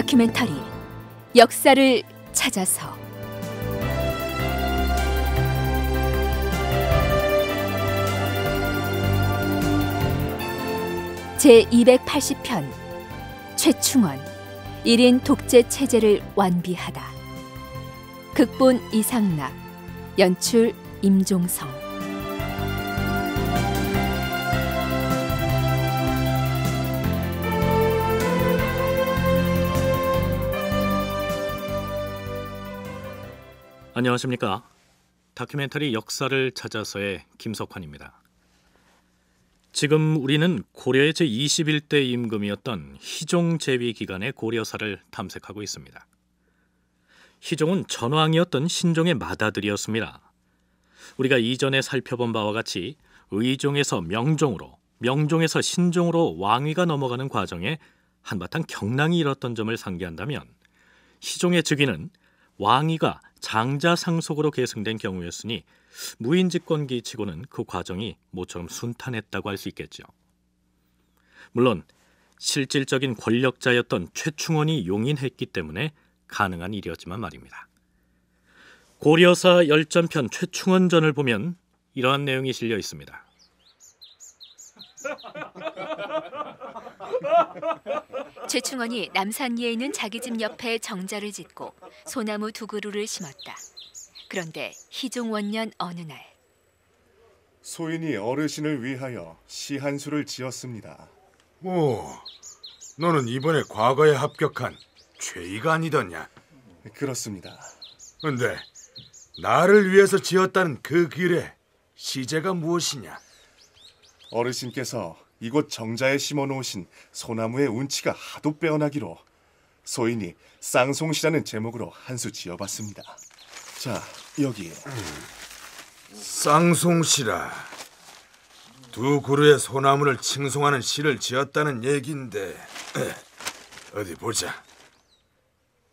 다큐멘터리 역사를 찾아서 제280편 최충원 1인 독재 체제를 완비하다 극본 이상락 연출 임종성 안녕하십니까. 다큐멘터리 역사를 찾아서의 김석환입니다. 지금 우리는 고려의 제21대 임금이었던 희종 제위 기간의 고려사를 탐색하고 있습니다. 희종은 전왕이었던 신종의 맏아들이었습니다. 우리가 이전에 살펴본 바와 같이 의종에서 명종으로, 명종에서 신종으로 왕위가 넘어가는 과정에 한바탕 경랑이 일었던 점을 상기한다면 희종의 즉위는 왕위가 장자 상속으로 계승된 경우였으니 무인집권기 치고는 그 과정이 모처럼 순탄했다고 할 수 있겠죠. 물론 실질적인 권력자였던 최충원이 용인했기 때문에 가능한 일이었지만 말입니다. 고려사 열전편 최충원전을 보면 이러한 내용이 실려 있습니다. 최충원이 남산리에 있는 자기 집 옆에 정자를 짓고 소나무 두 그루를 심었다. 그런데 희종원년 어느 날 소인이 어르신을 위하여 시 한 수를 지었습니다. 오, 너는 이번에 과거에 합격한 최이가 아니더냐? 그렇습니다. 근데 나를 위해서 지었다는 그 길에 시제가 무엇이냐? 어르신께서 이곳 정자에 심어 놓으신 소나무의 운치가 하도 빼어나기로 소인이 쌍송시라는 제목으로 한 수 지어봤습니다. 자, 여기. 쌍송시라. 두 그루의 소나무를 칭송하는 시를 지었다는 얘기인데 어디 보자.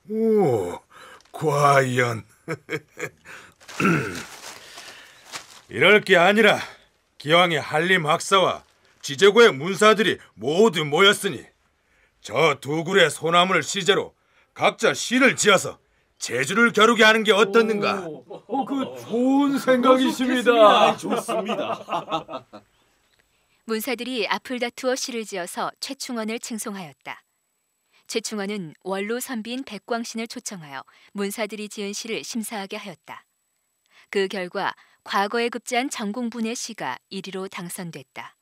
오, 과연. 이럴 게 아니라 기왕의 한림 학사와 지재고의 문사들이 모두 모였으니 저 두 굴의 소나무를 시제로 각자 시를 지어서 제주를 겨루게 하는 게 어떻는가? 오, 어, 그 좋은 생각이십니다. 어, 좋습니다. 문사들이 앞을 다투어 시를 지어서 최충원을 칭송하였다. 최충원은 원로 선비인 백광신을 초청하여 문사들이 지은 시를 심사하게 하였다. 그 결과 과거에 급제한 정공분의 시가 1위로 당선됐다.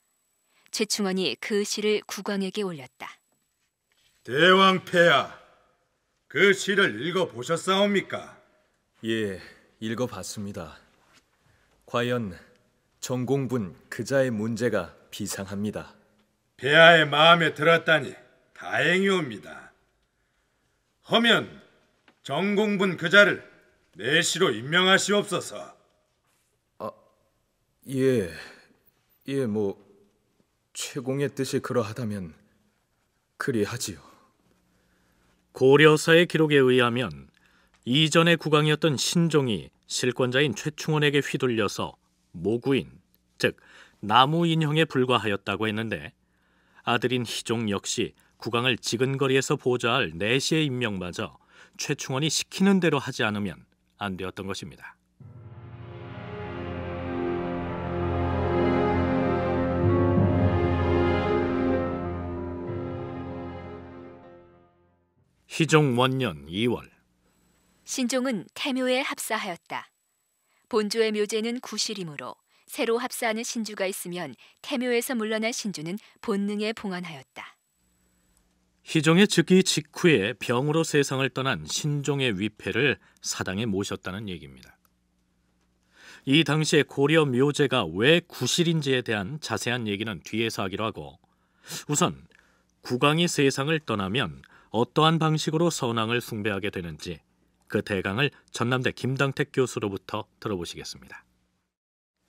최충원이 그 시를 국왕에게 올렸다. 대왕폐하, 그 시를 읽어보셨사옵니까? 예, 읽어봤습니다. 과연 정공분 그자의 문제가 비상합니다. 폐하의 마음에 들었다니 다행이옵니다. 허면 정공분 그자를 내시로 임명하시옵소서. 예, 예, 뭐 최공의 뜻이 그러하다면 그리하지요. 고려사의 기록에 의하면 이전의 국왕이었던 신종이 실권자인 최충원에게 휘둘려서 모구인, 즉 나무 인형에 불과하였다고 했는데 아들인 희종 역시 국왕을 지근거리에서 보좌할 내시의 임명마저 최충원이 시키는 대로 하지 않으면 안 되었던 것입니다. 희종 원년 2월 신종은 태묘에 합사하였다. 본조의 묘제는 구실이므로 새로 합사하는 신주가 있으면 태묘에서 물러난 신주는 본능에 봉안하였다. 희종의 즉위 직후에 병으로 세상을 떠난 신종의 위패를 사당에 모셨다는 얘기입니다. 이 당시에 고려 묘제가 왜 구실인지에 대한 자세한 얘기는 뒤에서 하기로 하고 우선 국왕이 세상을 떠나면 어떠한 방식으로 선왕을 숭배하게 되는지 그 대강을 전남대 김당택 교수로부터 들어보시겠습니다.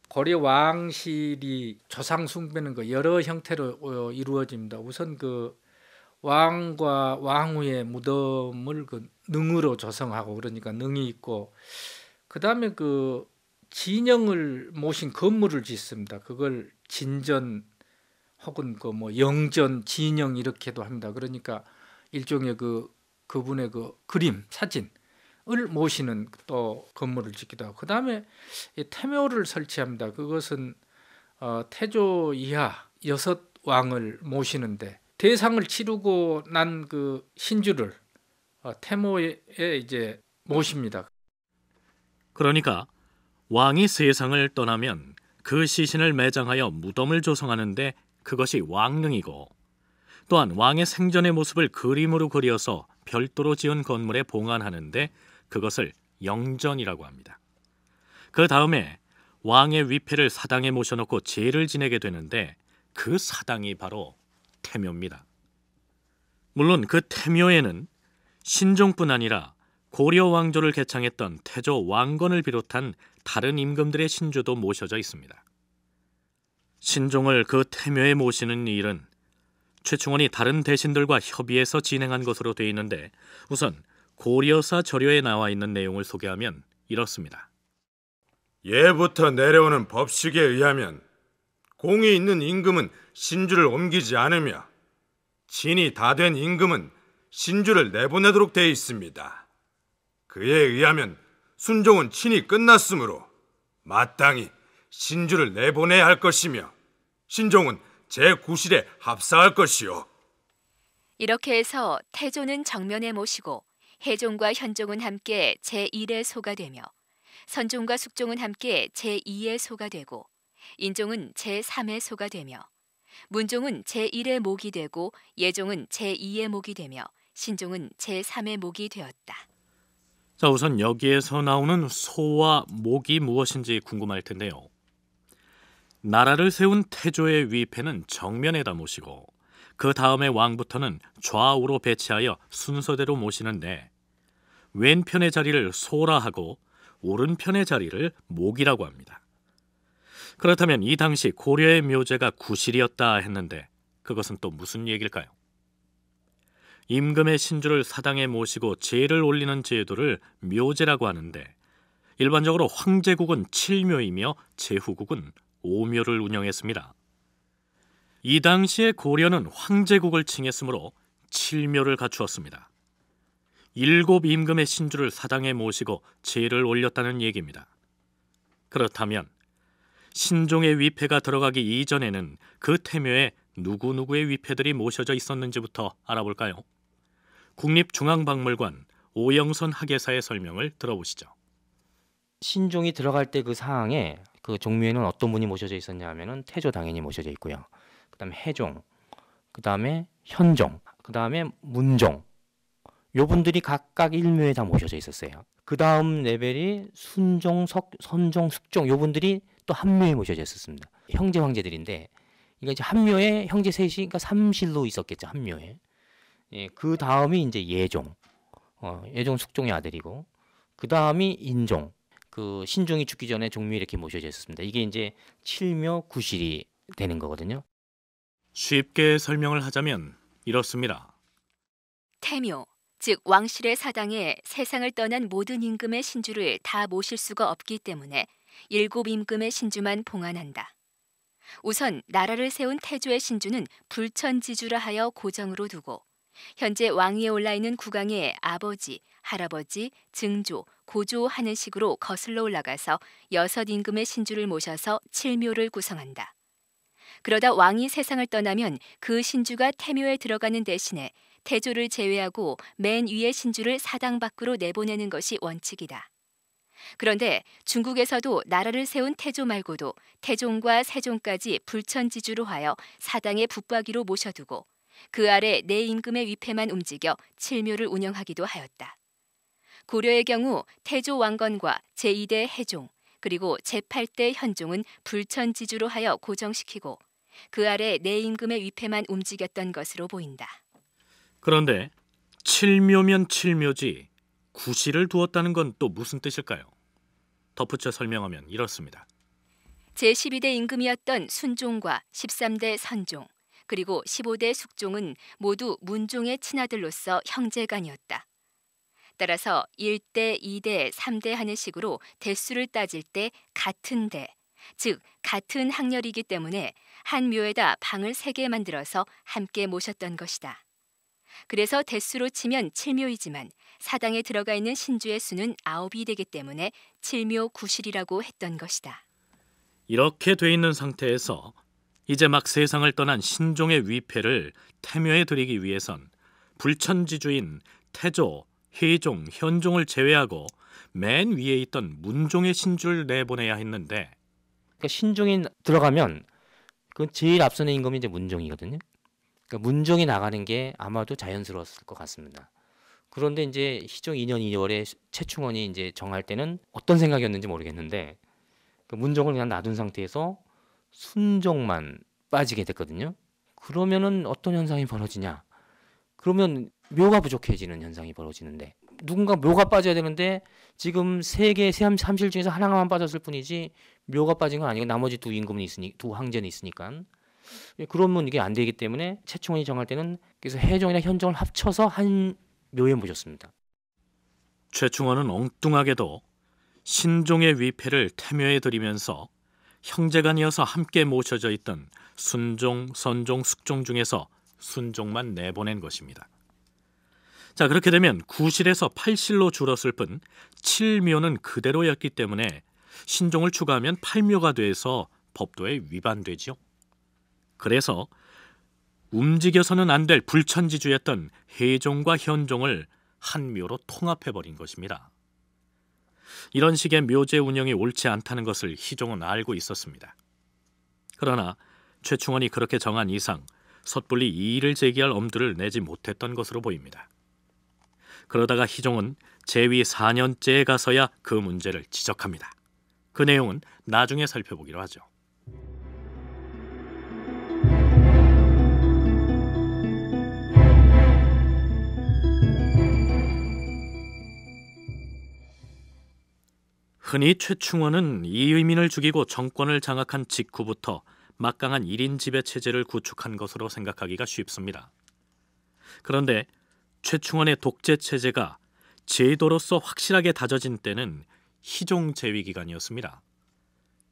고려 왕실이 조상 숭배는 그 여러 형태로 어, 이루어집니다. 우선 그 왕과 왕후의 무덤을 그 능으로 조성하고 그러니까 능이 있고 그다음에 그 진영을 모신 건물을 짓습니다. 그걸 진전 혹은 그 뭐 영전 진영 이렇게도 합니다. 그러니까 일종의 그 그분의 그 그림 사진을 모시는 또 건물을 짓기도 하고 그 다음에 태묘를 설치합니다. 그것은 어, 태조 이하 여섯 왕을 모시는데 대상을 치르고 난 그 신주를 어, 태모에 이제 모십니다. 그러니까 왕이 세상을 떠나면 그 시신을 매장하여 무덤을 조성하는데 그것이 왕릉이고 또한 왕의 생전의 모습을 그림으로 그려서 별도로 지은 건물에 봉안하는데 그것을 영전이라고 합니다. 그 다음에 왕의 위패를 사당에 모셔놓고 제를 지내게 되는데 그 사당이 바로 태묘입니다. 물론 그 태묘에는 신종뿐 아니라 고려 왕조를 개창했던 태조 왕건을 비롯한 다른 임금들의 신주도 모셔져 있습니다. 신종을 그 태묘에 모시는 일은 최충원이 다른 대신들과 협의해서 진행한 것으로 돼 있는데 우선 고려사 저료에 나와 있는 내용을 소개하면 이렇습니다. 예부터 내려오는 법식에 의하면 공이 있는 임금은 신주를 옮기지 않으며 진이 다 된 임금은 신주를 내보내도록 되어 있습니다. 그에 의하면 순종은 친이 끝났으므로 마땅히 신주를 내보내야 할 것이며 신종은 제 구실에 합사할 것이오 이렇게 해서 태조는 정면에 모시고 해종과 현종은 함께 제1의 소가 되며 선종과 숙종은 함께 제2의 소가 되고 인종은 제3의 소가 되며 문종은 제1의 목이 되고 예종은 제2의 목이 되며 신종은 제3의 목이 되었다. 자, 우선 여기에서 나오는 소와 목이 무엇인지 궁금할 텐데요. 나라를 세운 태조의 위패는 정면에다 모시고 그 다음에 왕부터는 좌우로 배치하여 순서대로 모시는데 왼편의 자리를 소라 하고 오른편의 자리를 목이라고 합니다. 그렇다면 이 당시 고려의 묘제가 구실이었다 했는데 그것은 또 무슨 얘길까요? 임금의 신주를 사당에 모시고 제를 올리는 제도를 묘제라고 하는데 일반적으로 황제국은 칠묘이며 제후국은 오묘를 운영했습니다. 이 당시에 고려는 황제국을 칭했으므로 칠묘를 갖추었습니다. 일곱 임금의 신주를 사당에 모시고 제를 올렸다는 얘기입니다. 그렇다면 신종의 위패가 들어가기 이전에는 그 태묘에 누구누구의 위패들이 모셔져 있었는지부터 알아볼까요? 국립중앙박물관 오영선 학예사의 설명을 들어보시죠. 신종이 들어갈 때 그 상황에 그 종묘에는 어떤 분이 모셔져 있었냐 하면은 태조 당연히 모셔져 있고요. 그다음에 해종, 그다음에 현종, 그다음에 문종. 요 분들이 각각 일묘에 다 모셔져 있었어요. 그다음 레벨이 순종, 석, 선종, 숙종 요 분들이 또 한묘에 모셔져 있었습니다. 형제 황제들인데 그러 이제 한묘에 형제 셋이 그러니까 삼실로 있었겠죠 한묘에. 예, 그 다음이 이제 예종, 어, 예종 숙종의 아들이고 그 다음이 인종, 그 신종이 죽기 전에 종묘 이렇게 모셔져 있었습니다. 이게 이제 칠묘 구실이 되는 거거든요. 쉽게 설명을 하자면 이렇습니다. 태묘, 즉 왕실의 사당에 세상을 떠난 모든 임금의 신주를 다 모실 수가 없기 때문에 일곱 임금의 신주만 봉안한다. 우선 나라를 세운 태조의 신주는 불천지주라 하여 고정으로 두고 현재 왕위에 올라 있는 국왕의 아버지, 할아버지, 증조, 고조 하는 식으로 거슬러 올라가서 여섯 임금의 신주를 모셔서 칠묘를 구성한다. 그러다 왕이 세상을 떠나면 그 신주가 태묘에 들어가는 대신에 태조를 제외하고 맨 위의 신주를 사당 밖으로 내보내는 것이 원칙이다. 그런데 중국에서도 나라를 세운 태조 말고도 태종과 세종까지 불천지주로 하여 사당의 붙박이로 모셔두고 그 아래 내 임금의 위패만 움직여 칠묘를 운영하기도 하였다. 고려의 경우 태조 왕건과 제2대 해종 그리고 제8대 현종은 불천지주로 하여 고정시키고 그 아래 내 임금의 위패만 움직였던 것으로 보인다. 그런데 칠묘면 칠묘지 구실을 두었다는 건 또 무슨 뜻일까요? 덧붙여 설명하면 이렇습니다. 제12대 임금이었던 순종과 13대 선종, 그리고 15대 숙종은 모두 문종의 친아들로서 형제간이었다. 따라서 1대, 2대, 3대 하는 식으로 대수를 따질 때 같은 대, 즉 같은 학렬이기 때문에 한 묘에다 방을 세 개 만들어서 함께 모셨던 것이다. 그래서 대수로 치면 7묘이지만 사당에 들어가 있는 신주의 수는 9이 되기 때문에 7묘 9실이라고 했던 것이다. 이렇게 돼 있는 상태에서 이제 막 세상을 떠난 신종의 위패를 태묘에 드리기 위해선 불천지주인 태조, 혜종, 현종을 제외하고 맨 위에 있던 문종의 신주를 내보내야 했는데 그러니까 신종이 들어가면 그 제일 앞선임금이 이제 문종이거든요. 그러니까 문종이 나가는 게 아마도 자연스러웠을 것 같습니다. 그런데 이제 희종 2년 2월에 최충원이 이제 정할 때는 어떤 생각이었는지 모르겠는데 그 문종을 그냥 놔둔 상태에서 순종만 빠지게 됐거든요. 그러면은 어떤 현상이 벌어지냐? 그러면 묘가 부족해지는 현상이 벌어지는데 누군가 묘가 빠져야 되는데 지금 세개 삼실 중에서 하나만 빠졌을 뿐이지 묘가 빠진 건 아니고 나머지 두임금이 있으니 두 황제는 있으니까 예, 그러면 이게 안 되기 때문에 최충원이 정할 때는 그래서 해종이나 현종을 합쳐서 한 묘에 모셨습니다. 최충원은 엉뚱하게도 신종의 위패를 태묘에 드리면서 형제간이어서 함께 모셔져 있던 순종, 선종, 숙종 중에서 순종만 내보낸 것입니다. 자, 그렇게 되면 구실에서 8실로 줄었을 뿐 7묘는 그대로였기 때문에 신종을 추가하면 8묘가 돼서 법도에 위반되지요. 그래서 움직여서는 안 될 불천지주였던 해종과 현종을 한 묘로 통합해 버린 것입니다. 이런 식의 묘제 운영이 옳지 않다는 것을 희종은 알고 있었습니다. 그러나 최충원이 그렇게 정한 이상 섣불리 이의를 제기할 엄두를 내지 못했던 것으로 보입니다. 그러다가 희종은 재위 4년째에 가서야 그 문제를 지적합니다. 그 내용은 나중에 살펴보기로 하죠. 흔히 최충원은 이의민을 죽이고 정권을 장악한 직후부터 막강한 1인 지배 체제를 구축한 것으로 생각하기가 쉽습니다. 그런데 최충원의 독재 체제가 제도로서 확실하게 다져진 때는 희종 재위 기간이었습니다.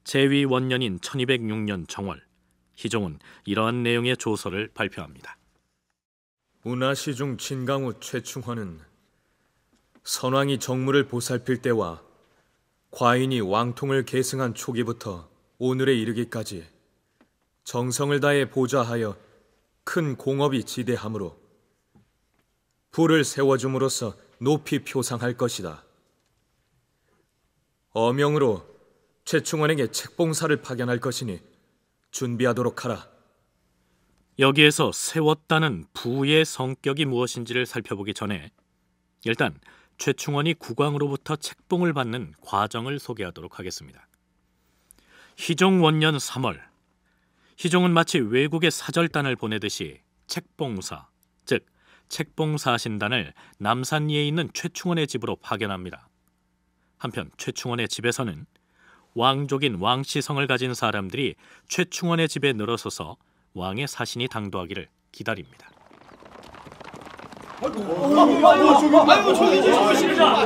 재위 원년인 1206년 정월, 희종은 이러한 내용의 조서를 발표합니다. 문화시중 진강우 최충헌은 선왕이 정무를 보살필 때와 과인이 왕통을 계승한 초기부터 오늘에 이르기까지 정성을 다해 보좌하여 큰 공업이 지대함으로 불을 세워줌으로써 높이 표상할 것이다. 어명으로 최충원에게 책봉사를 파견할 것이니 준비하도록 하라. 여기에서 세웠다는 부의 성격이 무엇인지를 살펴보기 전에 일단 최충원이 국왕으로부터 책봉을 받는 과정을 소개하도록 하겠습니다. 희종 원년 3월 희종은 마치 외국의 사절단을 보내듯이 책봉사, 즉 책봉사신단을 남산리에 있는 최충원의 집으로 파견합니다. 한편 최충원의 집에서는 왕족인 왕씨성을 가진 사람들이 최충원의 집에 늘어서서 왕의 사신이 당도하기를 기다립니다. 아이고 저기 저기 실이다.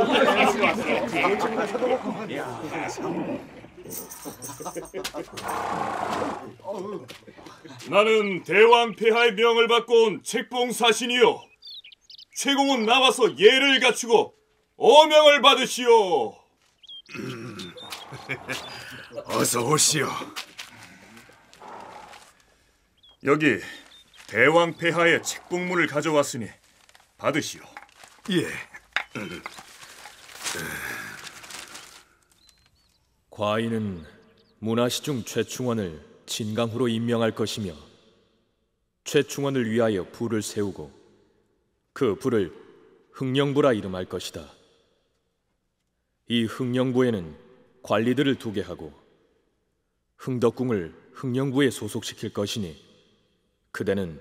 나는 대왕 폐하의 명을 받고 온 책봉 사신이요. 최공은 나와서 예를 갖추고 어명을 받으시오. 어서 오시오. 여기 대왕 폐하의 책봉문을 가져왔으니 받으시오. 예. 과인은 문화시중 최충원을 진강후로 임명할 것이며 최충원을 위하여 부를 세우고 그 부를 흥령부라 이름할 것이다. 이 흥령부에는 관리들을 두게 하고 흥덕궁을 흥령부에 소속시킬 것이니 그대는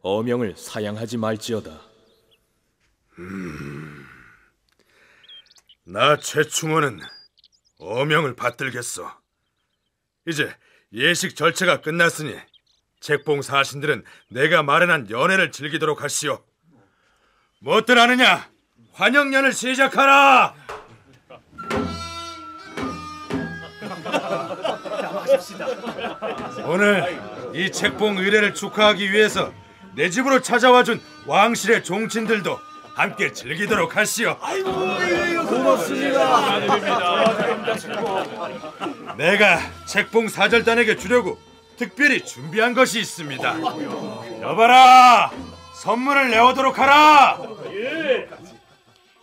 어명을 사양하지 말지어다. 음. 나 최충원은 어명을 받들겠어. 이제 예식 절차가 끝났으니 책봉 사신들은 내가 마련한 연회를 즐기도록 하시오. 무들 하느냐? 환영연을 시작하라. 오늘 이 책봉 의뢰를 축하하기 위해서 내 집으로 찾아와준 왕실의 종친들도 함께 즐기도록 하시오. 아이고, 고맙습니다. 내가 책봉 사절단에게 주려고 특별히 준비한 것이 있습니다. 여봐라, 선물을 내오도록 하라.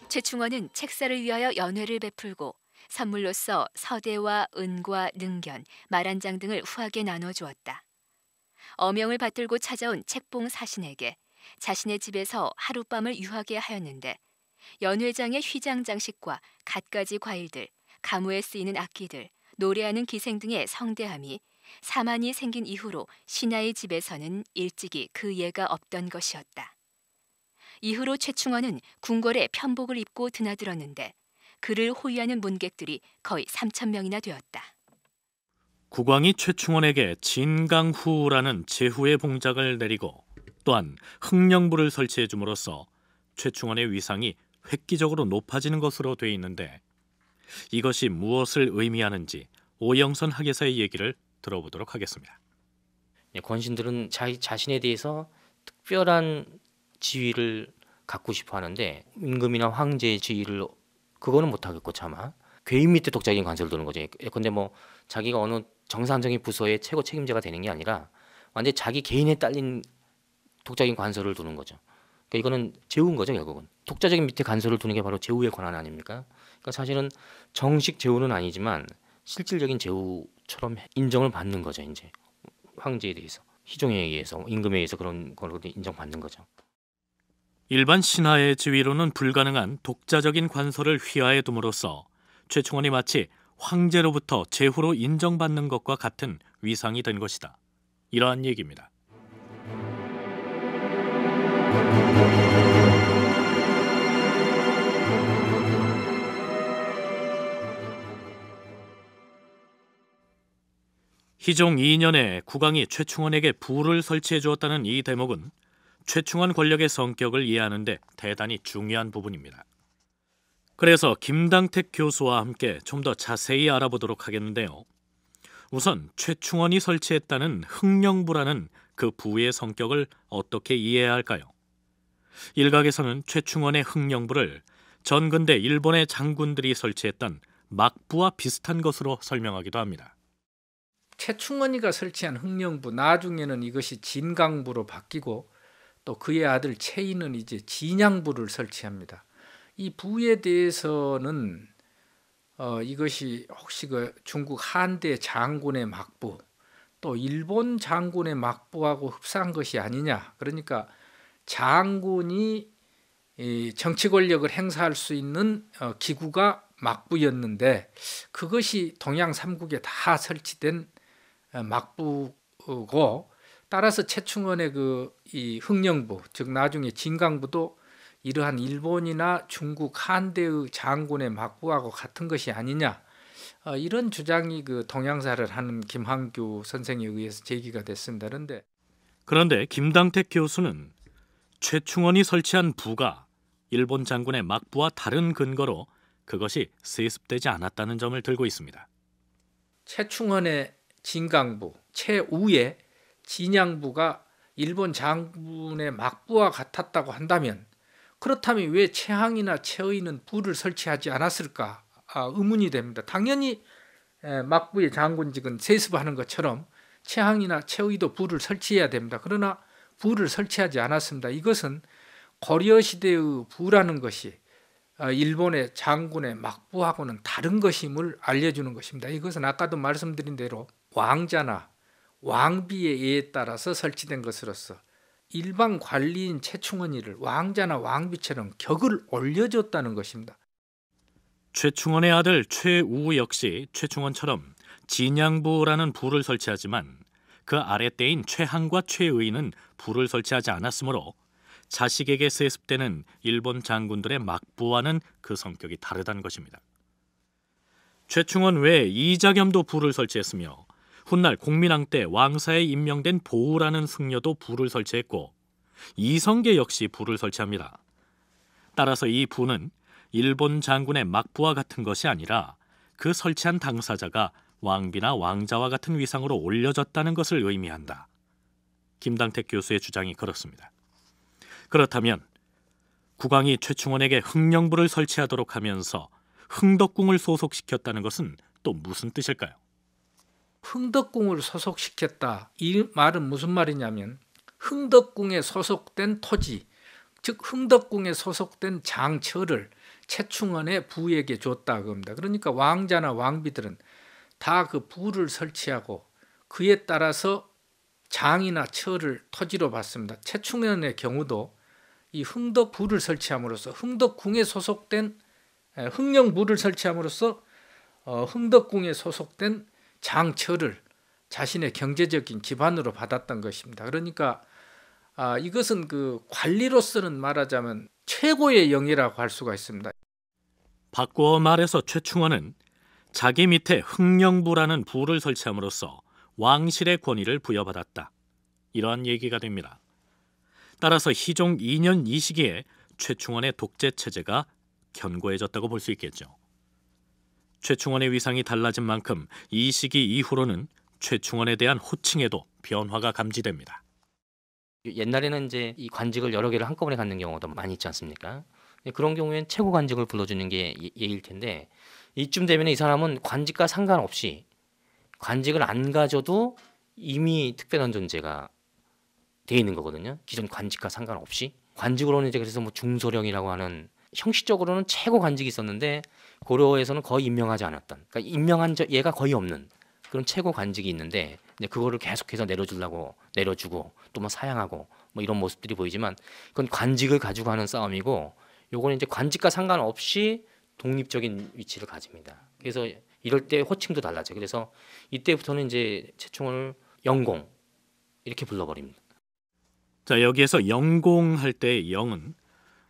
최충원은 책사를 위하여 연회를 베풀고 선물로서 서대와 은과 능견, 말한장 등을 후하게 나눠 주었다. 어명을 받들고 찾아온 책봉 사신에게 자신의 집에서 하룻밤을 유하게 하였는데 연회장의 휘장 장식과 갖가지 과일들, 가무에 쓰이는 악기들, 노래하는 기생 등의 성대함이 사만이 생긴 이후로 신하의 집에서는 일찍이 그 예가 없던 것이었다. 이후로 최충원은 궁궐에 편복을 입고 드나들었는데 그를 호위하는 문객들이 거의 3천 명이나 되었다. 국왕이 최충원에게 진강후라는 제후의 봉작을 내리고 또한 흥령부를 설치해 줌으로써 최충원의 위상이 획기적으로 높아지는 것으로 돼 있는데 이것이 무엇을 의미하는지 오영선 학예사의 얘기를 들어보도록 하겠습니다. 예, 권신들은 자, 자신에 대해서 특별한 지위를 갖고 싶어 하는데 임금이나 황제의 지위를 그거는 못 하겠고 차마 괴인 밑에 독자적인 관세를 두는 거죠. 예, 근데 뭐 자기가 어느 정상적인 부서의 최고 책임자가 되는 게 아니라 완전 자기 개인에 딸린 독자적인 관서를 두는 거죠. 그러니까 이거는 제우인 거죠 결국은. 독자적인 밑에 관서를 두는 게 바로 제우의 권한 아닙니까? 그러니까 사실은 정식 제우는 아니지만 실질적인 제우처럼 인정을 받는 거죠 이제 황제에 대해서 희종에 의해서 임금에 의해서 그런 걸로 인정받는 거죠. 일반 신하의 지위로는 불가능한 독자적인 관서를 휘하에 둠으로써 최충원이 마치 황제로부터 제후로 인정받는 것과 같은 위상이 된 것이다. 이러한 얘기입니다. 희종 2년에 국왕이 최충원에게 부를 설치해 주었다는 이 대목은 최충원 권력의 성격을 이해하는 데 대단히 중요한 부분입니다. 그래서 김당택 교수와 함께 좀 더 자세히 알아보도록 하겠는데요. 우선 최충원이 설치했다는 흥령부라는 그 부의 성격을 어떻게 이해해야 할까요? 일각에서는 최충원의 흥령부를 전근대 일본의 장군들이 설치했던 막부와 비슷한 것으로 설명하기도 합니다. 최충원이가 설치한 흥령부 나중에는 이것이 진강부로 바뀌고 또 그의 아들 최인은 이제 진양부를 설치합니다. 이 부에 대해서는 어, 이것이 혹시 그 중국 한대 장군의 막부 또 일본 장군의 막부하고 흡사한 것이 아니냐 그러니까 장군이 정치 권력을 행사할 수 있는 어, 기구가 막부였는데 그것이 동양 삼국에다 설치된 어, 막부고 따라서 최충원의 그이 흥령부 즉 나중에 진강부도 이러한 일본이나 중국 한대의 장군의 막부하고 같은 것이 아니냐 어, 이런 주장이 그 동양사를 하는 김항규 선생에 의해서 제기가 됐습니다. 그런데 그런데 김당택 교수는 최충원이 설치한 부가 일본 장군의 막부와 다른 근거로 그것이 세습되지 않았다는 점을 들고 있습니다. 최충헌의 진강부, 최우의 진양부가 일본 장군의 막부와 같았다고 한다면 그렇다면 왜 최항이나 최의는 부를 설치하지 않았을까 아, 의문이 됩니다. 당연히 막부의 장군직은 세습하는 것처럼 최항이나 최의도 부를 설치해야 됩니다. 그러나 부를 설치하지 않았습니다. 이것은 고려 시대의 부라는 것이 어, 일본의 장군의 막부하고는 다른 것임을 알려주는 것입니다. 이것은 아까도 말씀드린 대로 왕자나 왕비의 예에 따라서 설치된 것으로서 일반 관리인 최충헌이를 왕자나 왕비처럼 격을 올려줬다는 것입니다. 최충헌의 아들 최우 역시 최충헌처럼 진양부라는 부를 설치하지만 그 아랫대인 최항과 최의는 불을 설치하지 않았으므로 자식에게 세습되는 일본 장군들의 막부와는 그 성격이 다르다는 것입니다. 최충원 외 이자겸도 불을 설치했으며 훗날 공민왕 때 왕사에 임명된 보우라는 승려도 불을 설치했고 이성계 역시 불을 설치합니다. 따라서 이 부는 일본 장군의 막부와 같은 것이 아니라 그 설치한 당사자가 왕비나 왕자와 같은 위상으로 올려졌다는 것을 의미한다. 김당택 교수의 주장이 그렇습니다. 그렇다면 국왕이 최충원에게 흥령부를 설치하도록 하면서 흥덕궁을 소속시켰다는 것은 또 무슨 뜻일까요? 흥덕궁을 소속시켰다. 이 말은 무슨 말이냐면 흥덕궁에 소속된 토지, 즉 흥덕궁에 소속된 장처를 최충원의 부에게 줬다 그겁니다. 그러니까 왕자나 왕비들은 다그 부를 설치하고 그에 따라서 장이나 철을 터지로봤습니다 최충현의 경우도 이 흥덕 부를 설치함으로써 흥덕궁에 소속된 흥령 부를 설치함으로써 어, 흥덕궁에 소속된 장철을 자신의 경제적인 기반으로 받았던 것입니다. 그러니까 아, 이것은 그 관리로서는 말하자면 최고의 영예라고 할 수가 있습니다. 바꾸어 말해서 최충원은 자기 밑에 흥령부라는 부를 설치함으로써 왕실의 권위를 부여받았다. 이러한 얘기가 됩니다. 따라서 희종 2년 이 시기에 최충원의 독재 체제가 견고해졌다고 볼 수 있겠죠. 최충원의 위상이 달라진 만큼 이 시기 이후로는 최충원에 대한 호칭에도 변화가 감지됩니다. 옛날에는 이제 이 관직을 여러 개를 한꺼번에 갖는 경우도 많이 있지 않습니까? 그런 경우엔 최고 관직을 불러주는 게 예, 예일 텐데 이쯤 되면 이 사람은 관직과 상관없이 관직을 안 가져도 이미 특별한 존재가 돼 있는 거거든요. 기존 관직과 상관없이 관직으로는 이제 그래서 뭐 중소령이라고 하는 형식적으로는 최고 관직이 있었는데 고려에서는 거의 임명하지 않았던 그러니까 임명한 저, 얘가 거의 없는 그런 최고 관직이 있는데 이제 그거를 계속해서 내려주려고 내려주고 또 뭐 사양하고 뭐 이런 모습들이 보이지만 그건 관직을 가지고 하는 싸움이고 요거는 이제 관직과 상관없이 독립적인 위치를 가집니다. 그래서 이럴 때 호칭도 달라져요. 그래서 이때부터는 이제 최충원을 영공 이렇게 불러버립니다. 자 여기에서 영공 할때의 영은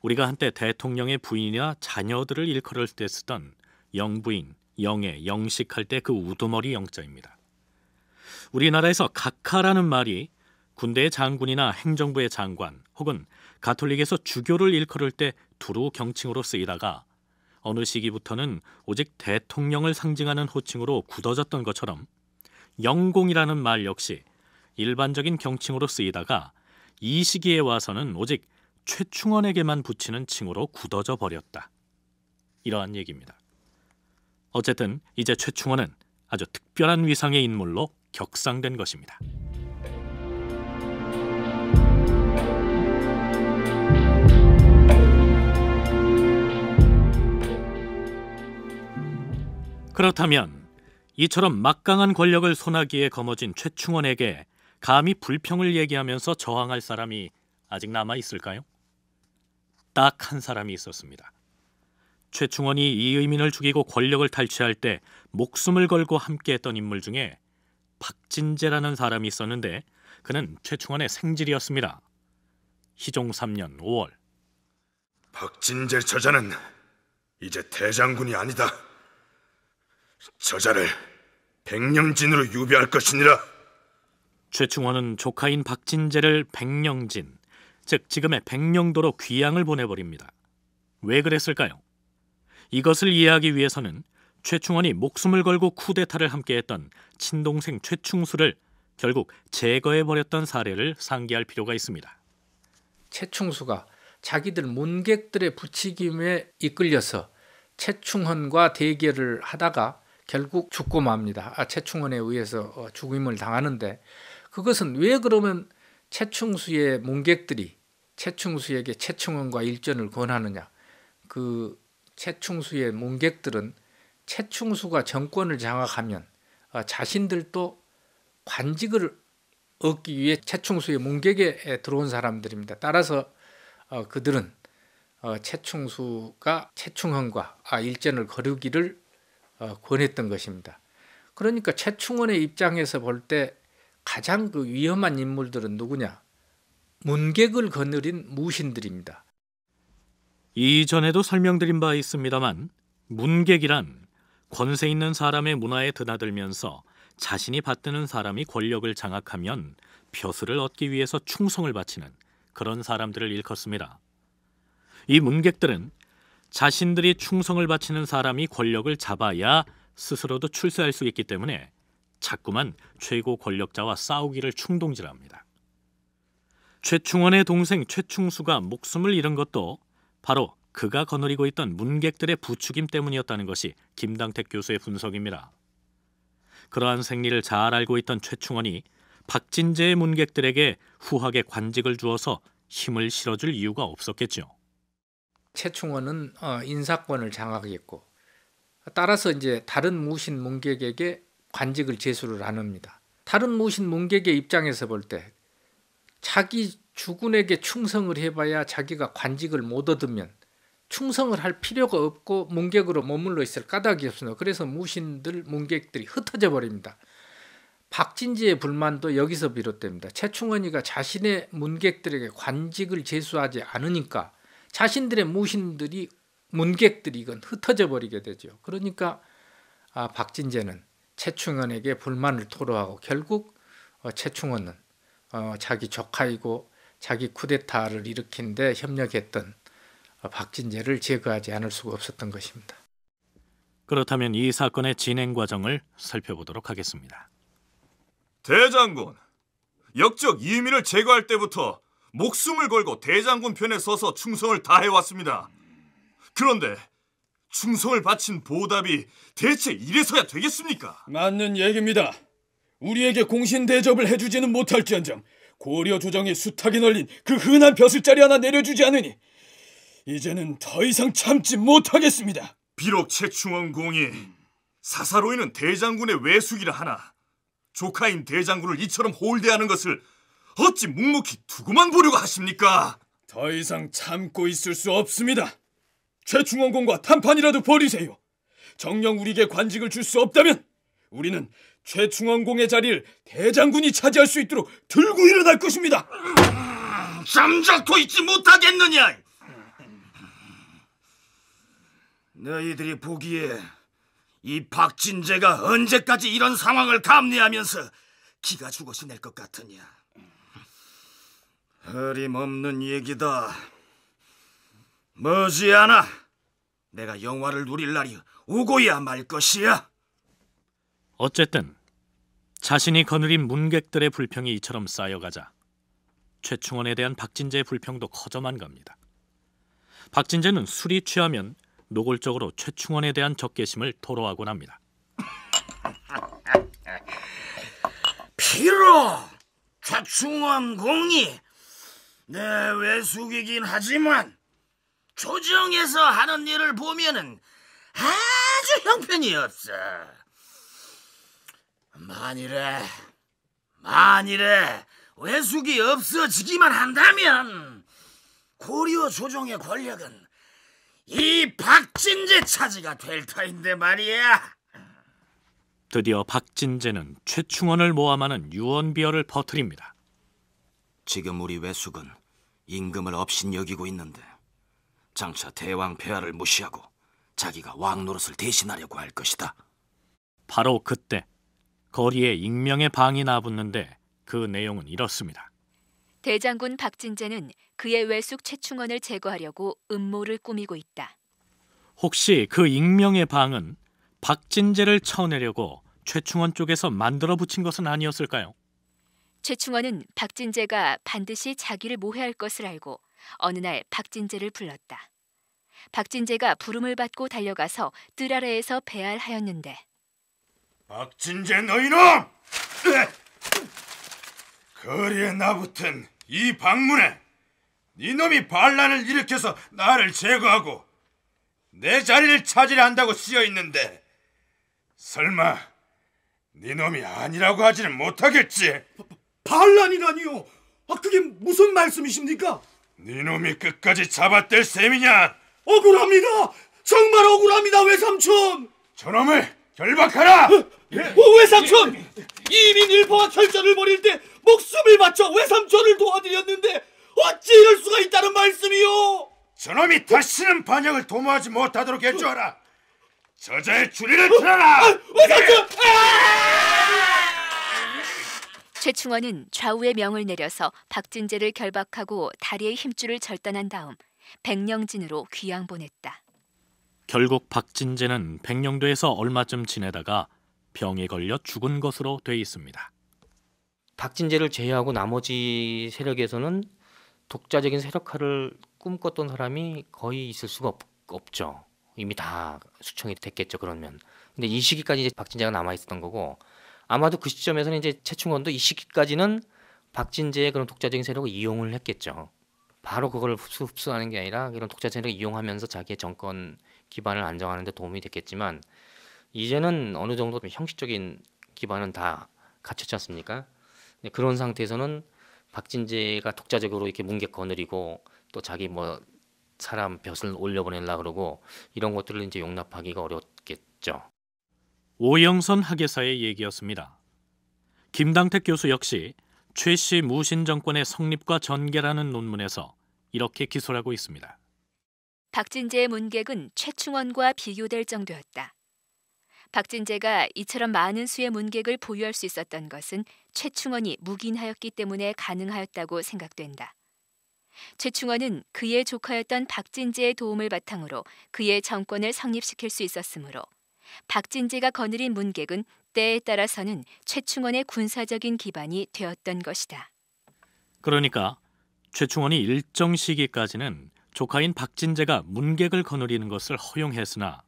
우리가 한때 대통령의 부인이나 자녀들을 일컬을 때 쓰던 영부인, 영애, 영식할 때 그 우두머리 영자입니다. 우리나라에서 각하라는 말이 군대의 장군이나 행정부의 장관 혹은 가톨릭에서 주교를 일컬을 때 두루 경칭으로 쓰이다가 어느 시기부터는 오직 대통령을 상징하는 호칭으로 굳어졌던 것처럼 영공이라는 말 역시 일반적인 경칭으로 쓰이다가 이 시기에 와서는 오직 최충원에게만 붙이는 칭으로 굳어져 버렸다. 이러한 얘기입니다. 어쨌든 이제 최충원은 아주 특별한 위상의 인물로 격상된 것입니다. 그렇다면 이처럼 막강한 권력을 소나기에 거머쥔 최충원에게 감히 불평을 얘기하면서 저항할 사람이 아직 남아 있을까요? 딱 한 사람이 있었습니다. 최충원이 이의민을 죽이고 권력을 탈취할 때 목숨을 걸고 함께했던 인물 중에 박진재라는 사람이 있었는데 그는 최충원의 생질이었습니다. 희종 3년 5월 박진재 처자는 이제 대장군이 아니다. 저자를 백령진으로 유배할 것이니라. 최충원은 조카인 박진재를 백령진, 즉 지금의 백령도로 귀양을 보내버립니다. 왜 그랬을까요? 이것을 이해하기 위해서는 최충원이 목숨을 걸고 쿠데타를 함께했던 친동생 최충수를 결국 제거해버렸던 사례를 상기할 필요가 있습니다. 최충수가 자기들 문객들의 부치김에 이끌려서 최충헌과 대결을 하다가 결국 죽고 맙니다. 아, 최충원에 의해서 어, 죽임을 당하는데 그것은 왜 그러면 최충수의 몽객들이 최충수에게 최충원과 일전을 권하느냐? 그 최충수의 몽객들은 최충수가 정권을 장악하면 어, 자신들도 관직을 얻기 위해 최충수의 몽객에 들어온 사람들입니다. 따라서 어, 그들은 최충수가 최충헌과 아, 일전을 거르기를 어, 권했던 것입니다. 그러니까 최충원의 입장에서 볼 때 가장 그 위험한 인물들은 누구냐? 문객을 거느린 무신들입니다. 이전에도 설명드린 바 있습니다만 문객이란 권세 있는 사람의 문화에 드나들면서 자신이 받드는 사람이 권력을 장악하면 벼슬을 얻기 위해서 충성을 바치는 그런 사람들을 일컫습니다. 이 문객들은 자신들이 충성을 바치는 사람이 권력을 잡아야 스스로도 출세할 수 있기 때문에 자꾸만 최고 권력자와 싸우기를 충동질합니다. 최충원의 동생 최충수가 목숨을 잃은 것도 바로 그가 거느리고 있던 문객들의 부추김 때문이었다는 것이 김당택 교수의 분석입니다. 그러한 생리를 잘 알고 있던 최충원이 박진재의 문객들에게 후하게 관직을 주어서 힘을 실어줄 이유가 없었겠죠. 최충원은 어, 인사권을 장악했고 따라서 이제 다른 무신 문객에게 관직을 제수를 안 합니다. 다른 무신 문객의 입장에서 볼 때 자기 주군에게 충성을 해봐야 자기가 관직을 못 얻으면 충성을 할 필요가 없고 문객으로 머물러 있을 까닭이 없습니다. 그래서 무신들 문객들이 흩어져 버립니다. 박진지의 불만도 여기서 비롯됩니다. 최충원이가 자신의 문객들에게 관직을 제수하지 않으니까 자신들의 무신들이 문객들이건 흩어져 버리게 되죠. 그러니까 아, 박진재는 최충원에게 불만을 토로하고 결국 어, 최충원은 어, 자기 조카이고 자기 쿠데타를 일으킨 데 협력했던 어, 박진재를 제거하지 않을 수가 없었던 것입니다. 그렇다면 이 사건의 진행 과정을 살펴보도록 하겠습니다. 대장군, 역적 이민을 제거할 때부터 목숨을 걸고 대장군 편에 서서 충성을 다해왔습니다. 그런데 충성을 바친 보답이 대체 이래서야 되겠습니까? 맞는 얘기입니다. 우리에게 공신 대접을 해주지는 못할지언정 고려 조정의 수탉이 널린 그 흔한 벼슬자리 하나 내려주지 않으니 이제는 더 이상 참지 못하겠습니다. 비록 최충원공이 사사로이는 대장군의 외숙이라 하나 조카인 대장군을 이처럼 홀대하는 것을 어찌 묵묵히 두고만 보려고 하십니까? 더 이상 참고 있을 수 없습니다. 최충원공과 탄판이라도 버리세요. 정령 우리에게 관직을 줄 수 없다면 우리는 최충원공의 자리를 대장군이 차지할 수 있도록 들고 일어날 것입니다. 음, 잠자코 있지 못하겠느냐? 너희들이 보기에 이 박진재가 언제까지 이런 상황을 감내하면서 기가 죽어지낼것 같으냐? 어림없는 얘기다. 머지않아 내가 영화를 누릴 날이 오고야 말 것이야. 어쨌든 자신이 거느린 문객들의 불평이 이처럼 쌓여가자 최충원에 대한 박진재의 불평도 커져만 갑니다. 박진재는 술이 취하면 노골적으로 최충원에 대한 적개심을 토로하곤 합니다. 피로 최충원 공이 내 네, 외숙이긴 하지만 조정에서 하는 일을 보면은 아주 형편이 없어. 만일에 만일에 외숙이 없어지기만 한다면 고려 조정의 권력은 이 박진재 차지가 될 터인데 말이야. 드디어 박진재는 최충원을 모함하는 유언비어를 퍼뜨립니다. 지금 우리 외숙은 임금을 업신여기고 있는데 장차 대왕 폐하를 무시하고 자기가 왕 노릇을 대신하려고 할 것이다. 바로 그때 거리에 익명의 방이 나붙는데 그 내용은 이렇습니다. 대장군 박진재는 그의 외숙 최충원을 제거하려고 음모를 꾸미고 있다. 혹시 그 익명의 방은 박진재를 쳐내려고 최충원 쪽에서 만들어 붙인 것은 아니었을까요? 최충원은 박진재가 반드시 자기를 모해할 것을 알고 어느 날 박진재를 불렀다. 박진재가 부름을 받고 달려가서 뜰 아래에서 배알하였는데 박진재 너희놈! 거리에 나붙은 이 방문에 이놈이 반란을 일으켜서 나를 제거하고 내 자리를 차지려 한다고 쓰여 있는데 설마 니놈이 아니라고 하지는 못하겠지. 반란이라니요? 아 그게 무슨 말씀이십니까? 니놈이 끝까지 잡아댈 셈이냐? 억울합니다. 정말 억울합니다, 외삼촌. 저놈을 결박하라. 예. 어, 외삼촌, 이민 일포와 결전을 벌일 때 목숨을 바쳐 외삼촌을 도와드렸는데 어찌 이럴 수가 있다는 말씀이요? 저놈이 다시는 반역을 도모하지 못하도록 해주어라. 저자의 주리를 틀어라. 어, 어, 외삼촌. 아! 최충원은 좌우의 명을 내려서 박진재를 결박하고 다리의 힘줄을 절단한 다음 백령진으로 귀양 보냈다. 결국 박진재는 백령도에서 얼마쯤 지내다가 병에 걸려 죽은 것으로 돼 있습니다. 박진재를 제외하고 나머지 세력에서는 독자적인 세력화를 꿈꿨던 사람이 거의 있을 수가 없, 죠 이미 다 수청이 됐겠죠 그러면. 근데 이 시기까지 박진재가 남아 있었던 거고 아마도 그 시점에서는 이제 최충원도 이 시기까지는 박진재의 그런 독자적인 세력을 이용을 했겠죠. 바로 그걸 흡수, 흡수하는 게 아니라 이런 독자 세력을 이용하면서 자기의 정권 기반을 안정하는 데 도움이 됐겠지만 이제는 어느 정도 형식적인 기반은 다 갖췄지 않습니까? 네, 그런 상태에서는 박진재가 독자적으로 이렇게 뭉개 거느리고 또 자기 뭐 사람 벼슬 올려보내려 그러고 이런 것들을 이제 용납하기가 어렵겠죠. 오영선 학예사의 얘기였습니다. 김당택 교수 역시 최씨 무신 정권의 성립과 전개라는 논문에서 이렇게 기소하고 있습니다. 박진재의 문객은 최충원과 비교될 정도였다. 박진재가 이처럼 많은 수의 문객을 보유할 수 있었던 것은 최충원이 묵인하였기 때문에 가능하였다고 생각된다. 최충원은 그의 조카였던 박진재의 도움을 바탕으로 그의 정권을 성립시킬 수 있었으므로 박진재가 거느린 문객은 때에 따라서는 최충원의 군사적인 기반이 되었던 것이다. 그러니까 최충원이 일정 시기까지는 조카인 박진재가 문객을 거느리는 것을 허용했으나